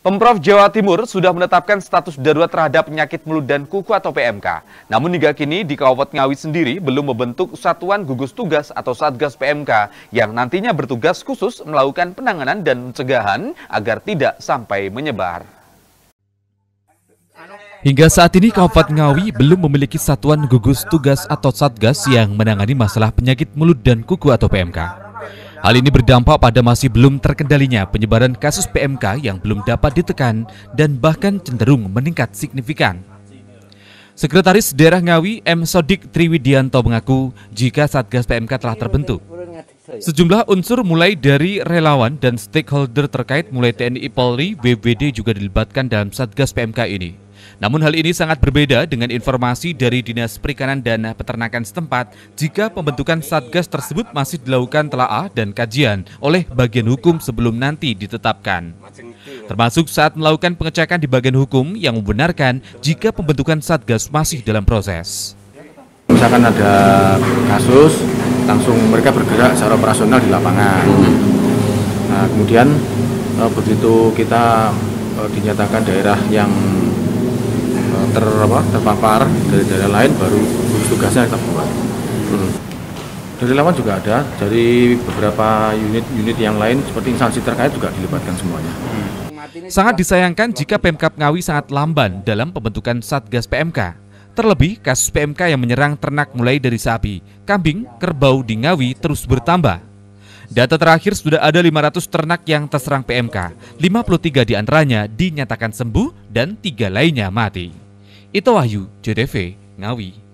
Pemprov Jawa Timur sudah menetapkan status darurat terhadap penyakit mulut dan kuku atau PMK. Namun hingga kini di Kabupaten Ngawi sendiri belum membentuk satuan gugus tugas atau satgas PMK yang nantinya bertugas khusus melakukan penanganan dan pencegahan agar tidak sampai menyebar. Hingga saat ini Kabupaten Ngawi belum memiliki satuan gugus tugas atau satgas yang menangani masalah penyakit mulut dan kuku atau PMK. Hal ini berdampak pada masih belum terkendalinya penyebaran kasus PMK yang belum dapat ditekan dan bahkan cenderung meningkat signifikan. Sekretaris Daerah Ngawi M. Sodik Triwidianto mengaku jika Satgas PMK telah terbentuk, Ya? Sejumlah unsur mulai dari relawan dan stakeholder terkait mulai TNI Polri, BBD juga dilibatkan dalam Satgas PMK ini. Namun hal ini sangat berbeda dengan informasi dari Dinas Perikanan dan Peternakan setempat jika pembentukan Satgas tersebut masih dilakukan telaah dan kajian oleh bagian hukum sebelum nanti ditetapkan. Termasuk saat melakukan pengecekan di bagian hukum yang membenarkan jika pembentukan Satgas masih dalam proses. Misalkan ada kasus, langsung mereka bergerak secara operasional di lapangan. Hmm. Nah, kemudian eh, begitu kita eh, dinyatakan daerah yang eh, ter, apa, terpapar dari daerah lain, baru gugus tugasnya kita buat. Hmm. Dari lawan juga ada, dari beberapa unit-unit yang lain seperti instansi terkait juga dilibatkan semuanya. Sangat disayangkan jika Pemkap Ngawi sangat lamban dalam pembentukan Satgas PMK. Terlebih, kasus PMK yang menyerang ternak mulai dari sapi, kambing, kerbau di Ngawi terus bertambah. Data terakhir sudah ada 500 ternak yang terserang PMK, 53 diantaranya dinyatakan sembuh dan tiga lainnya mati. Itu Wahyu, JTV, Ngawi.